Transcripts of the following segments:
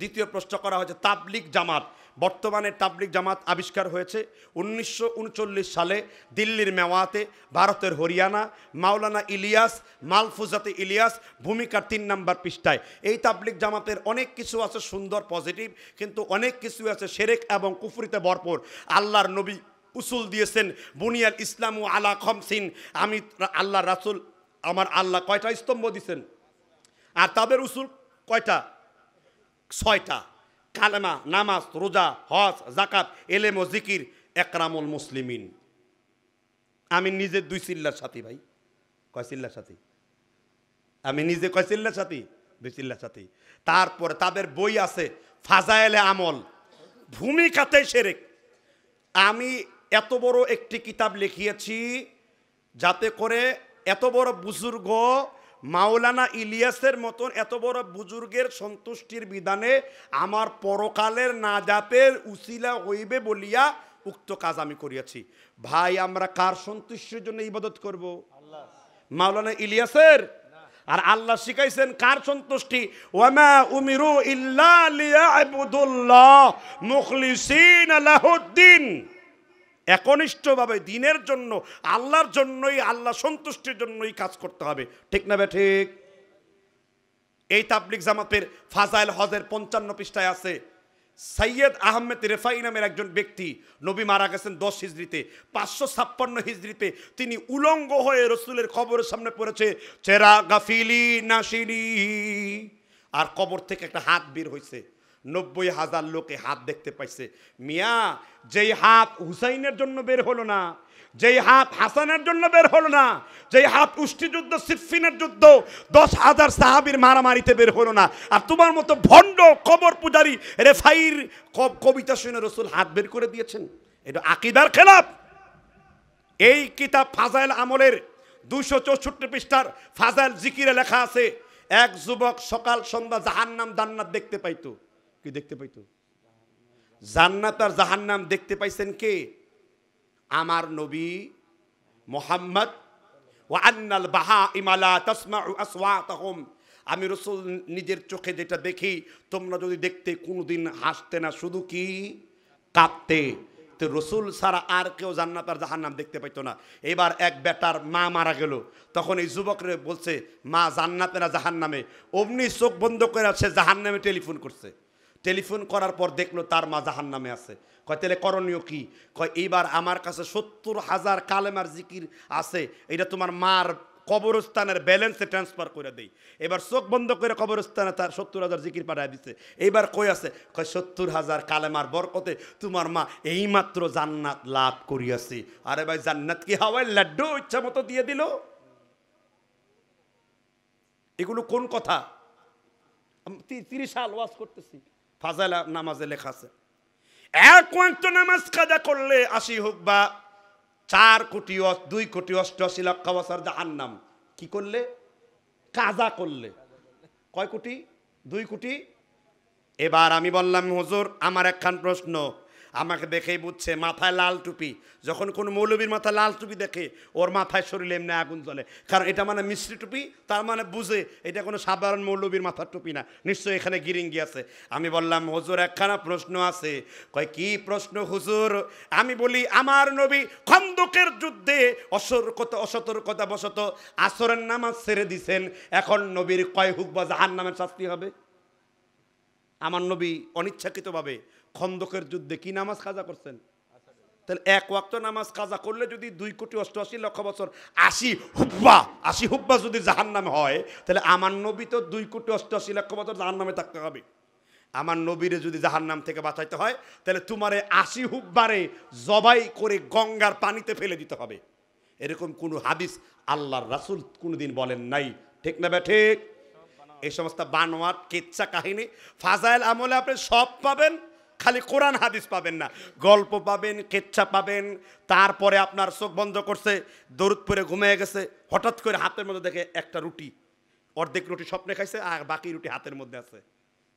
দ্বিতীয় প্রশ্ন করা হয়েছে তাবলিক জামাত বর্তমানে তাবলিক জামাত আবিষ্কার হয়েছে উনিশশো সালে দিল্লির মেওয়াতে ভারতের হরিয়ানা মাওলানা ইলিয়াস মালফুজাতে ইলিয়াস ভূমিকার তিন নাম্বার পৃষ্ঠায় এই তাবলিক জামাতের অনেক কিছু আছে সুন্দর পজিটিভ কিন্তু অনেক কিছু আছে সেরেক এবং কুফরিতে ভরপুর আল্লাহর নবী উসুল দিয়েছেন বুনিয়াল ইসলাম ও আলা খমসিন আমি আল্লাহ রাসুল আমার আল্লাহ কয়টা স্তম্ভ দিয়েছেন আর তাদের উসুল কয়টা ছয়টা কালেমা নামাজ রোজা হজ জাকাত এলেম ও জিকির একরামুল মুসলিমিন আমি নিজে দুই চিল্লার সাথী ভাই কয় চিল্লার সাথী আমি নিজে কয় চিল্লার সাথী দুই চিল্লার সাথী তারপরে তাদের বই আছে ফাজায়েলে আমল ভূমিকাতে সেরেক আমি এত বড় একটি কিতাব লিখিয়েছি যাতে করে এত বড় বুজুর্গ মাওলানা ইলিয়াসের মতন এত বড় বুজুর্গের সন্তুষ্টির বিধানে আমার পরকালের নাজাতের উচিলা হইবে বলিয়া উক্ত কাজ আমি করিয়াছি ভাই আমরা কার সন্তুষ্টির জন্য ইবাদত করব মাওলানা ইলিয়াসের আর আল্লাহ শিখাইছেন কার সন্তুষ্টি ওয়ামা উমিরু ইল্লা লিয়াবুদুল্লাহ মুখলিসিন লাহুদ্দিন একনিষ্ঠভাবে দিনের জন্য আল্লাহর জন্যই আল্লাহ সন্তুষ্টির জন্যই কাজ করতে হবে ঠিক না ঠিক এই তাবলিক জামাতের ফাজাইল হজের পঞ্চান্ন পৃষ্ঠায় আছে সৈয়দ আহমেদ রেফাই নামের একজন ব্যক্তি নবী মারা গেছেন দশ হিজড়িতে পাঁচশো ছাপ্পান্ন হিজড়িতে তিনি উলঙ্গ হয়ে রসুলের খবরের সামনে পড়েছে চেরা গাফিলি নাসিলি আর কবর থেকে একটা হাত বের হয়েছে নব্বই হাজার লোকে হাত দেখতে পাইছে মিয়া যেই হাত হুসাইনের জন্য বের হলো না যেই হাত হাসানের জন্য বের হলো না যেই হাত উষ্টিযুদ্ধ সিফিনের যুদ্ধ দশ হাজার সাহাবির মারামারিতে বের হলো না আর তোমার মতো ভণ্ড কবর পূজারী রেফাইর কবিতা শুনে রসুল হাত বের করে দিয়েছেন এটা আকিদার খেলাফ এই কিতাব ফাজাইল আমলের দুশো চৌষট্টি পৃষ্ঠার ফাজাইল জিকিরে লেখা আছে এক যুবক সকাল সন্ধ্যা জাহান্নাম দান্নাত দেখতে পাইতো কি দেখতে পাইতো জান্নাত আর জাহান্নাম দেখতে পাইছেন কে আমার নবী মোহাম্মদ ও আন্নাল বাহা ইমালা তসমা আমি রসুল নিজের চোখে যেটা দেখি তোমরা যদি দেখতে কোনোদিন হাসতে না শুধু কি কাঁদতে তো রসুল ছাড়া আর কেউ জান্নাত আর জাহান্নাম দেখতে পাইতো না এবার এক বেটার মা মারা গেল তখন এই যুবকরে বলছে মা জান্নাতে না জাহান্নামে অমনি চোখ বন্ধ করে সে জাহান্নামে টেলিফোন করছে টেলিফোন করার পর দেখলো তার মা জাহান নামে আছে কয় তাহলে করণীয় কি কয় এইবার আমার কাছে সত্তর হাজার কালেমার জিকির আছে এটা তোমার মার কবরস্থানের ব্যালেন্সে ট্রান্সফার করে দেই এবার চোখ বন্ধ করে কবরস্থানে তার সত্তর হাজার জিকির পাঠায় দিছে এইবার কই আছে কয় সত্তর হাজার কালেমার বরকতে তোমার মা এইমাত্র জান্নাত লাভ করিয়াছে আরে ভাই জান্নাত কি হাওয়াই লাড্ডু ইচ্ছা মতো দিয়ে দিল এগুলো কোন কথা তিরিশ সাল ওয়াজ করতেছি ফাজালা নামাজে লেখা আছে এক ওয়াক্ত নামাজ কাদা করলে আশি হোক বা চার কোটি দুই কোটি অষ্টআশি লক্ষ বছর জাহান নাম কি করলে কাজা করলে কয় কোটি দুই কোটি এবার আমি বললাম হুজুর আমার একখান প্রশ্ন আমাকে দেখেই বুঝছে মাথায় লাল টুপি যখন কোন মৌলবীর মাথায় লাল টুপি দেখে ওর মাথায় শরীরে এমনি আগুন জ্বলে কারণ এটা মানে মিশ্রী টুপি তার মানে বুঝে এটা কোনো সাধারণ মৌলবীর মাথার টুপি না নিশ্চয়ই এখানে গিরিঙ্গি আছে আমি বললাম হুজুর একখানা প্রশ্ন আছে কয় কি প্রশ্ন হুজুর আমি বলি আমার নবী খন্দকের যুদ্ধে অসতর্কতা অসতর্কতা বশত আসরের নামাজ ছেড়ে দিছেন এখন নবীর কয় হুক বা জাহান নামের শাস্তি হবে আমার নবী অনিচ্ছাকৃতভাবে খন্দকের যুদ্ধে কি নামাজ কাজা করছেন তাহলে এক ওয়াক্ত নামাজ কাজা করলে যদি দুই কোটি অষ্টআশি লক্ষ বছর আশি হুব্বা আশি হুব্বা যদি জাহান নামে হয় তাহলে আমার নবী তো দুই কোটি অষ্টআশি লক্ষ বছর জাহান নামে থাকতে হবে আমার নবীরে যদি জাহার নাম থেকে বাঁচাইতে হয় তাহলে তোমারে আশি হুব্বারে জবাই করে গঙ্গার পানিতে ফেলে দিতে হবে এরকম কোনো হাদিস আল্লাহর রাসুল কোনোদিন বলেন নাই ঠিক না ব্যা ঠিক এই সমস্ত বানোয়াট কেচ্ছা কাহিনী ফাজাইল আমলে আপনি সব পাবেন খালি কোরআন হাদিস পাবেন না গল্প পাবেন কেচ্ছা পাবেন তারপরে আপনার চোখ বন্ধ করছে দৌড় পরে ঘুমিয়ে গেছে হঠাৎ করে হাতের মধ্যে দেখে একটা রুটি অর্ধেক রুটি স্বপ্নে খাইছে আর বাকি রুটি হাতের মধ্যে আছে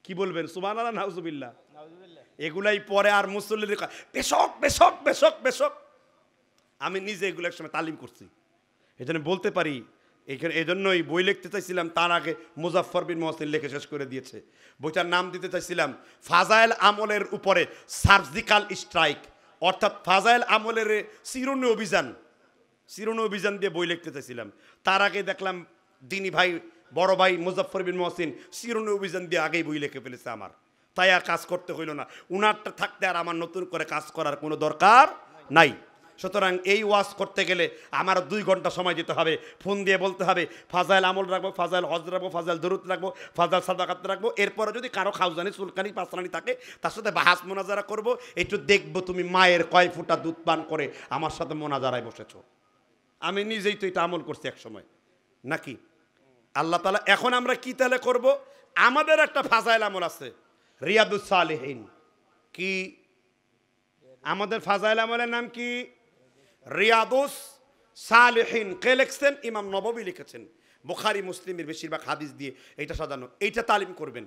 কি বলবেন সুমান আল্লাহ নাউজুবিল্লা এগুলাই পরে আর মুসল্লিদের বেশক বেশক বেশক বেশক আমি নিজে এগুলো এক সময় তালিম করছি এই বলতে পারি এখানে জন্যই বই লিখতে চাইছিলাম তার আগে মুজাফর বিন মহসিন লিখে শেষ করে দিয়েছে বইটার নাম দিতে চাইছিলাম ফাজাইল আমলের উপরে সার্জিক্যাল স্ট্রাইক অর্থাৎ ফাজাইল আমলের চিরুনি অভিযান চিরুনি অভিযান দিয়ে বই লিখতে চাইছিলাম তার আগে দেখলাম দিনী ভাই বড় ভাই মুজাফর বিন মহসিন চিরুনি অভিযান দিয়ে আগেই বই লিখে ফেলেছে আমার তাই আর কাজ করতে হইল না উনারটা থাকতে আর আমার নতুন করে কাজ করার কোনো দরকার নাই সুতরাং এই ওয়াজ করতে গেলে আমার দুই ঘন্টা সময় দিতে হবে ফোন দিয়ে বলতে হবে ফাজাইল আমল রাখবো ফাজাইল হজ রাখবো ফাজাইল দরুদ রাখবো ফাজাল সাদাকাত রাখবো এরপরে যদি কারো খাউজানি চুলকানি পাঁচরানি থাকে তার সাথে বাহাস মোনাজারা করবো একটু দেখবো তুমি মায়ের কয় ফুটা দুধ পান করে আমার সাথে মোনাজারায় বসেছো আমি নিজেই তো এটা আমল করছি একসময় নাকি আল্লাহ তালা এখন আমরা কি তাহলে করব আমাদের একটা ফাজাইল আমল আছে রিয়াদুস সালেহীন কি আমাদের ফাজাইল আমলের নাম কি রিয়াদুস সালেহীন কে লিখছেন ইমাম নববী লিখেছেন বুখারি মুসলিমের বেশিরভাগ হাদিস দিয়ে এইটা সাজানো এইটা তালিম করবেন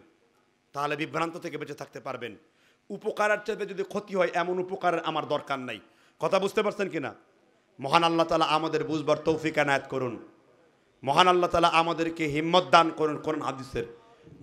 তাহলে বিভ্রান্ত থেকে বেঁচে থাকতে পারবেন উপকারের চেপে যদি ক্ষতি হয় এমন উপকারের আমার দরকার নাই কথা বুঝতে পারছেন কি না মহান আল্লাহ তালা আমাদের বুঝবার তৌফিক নায়াত করুন মহান আল্লাহ তালা আমাদেরকে হিম্মত দান করুন করুন হাদিসের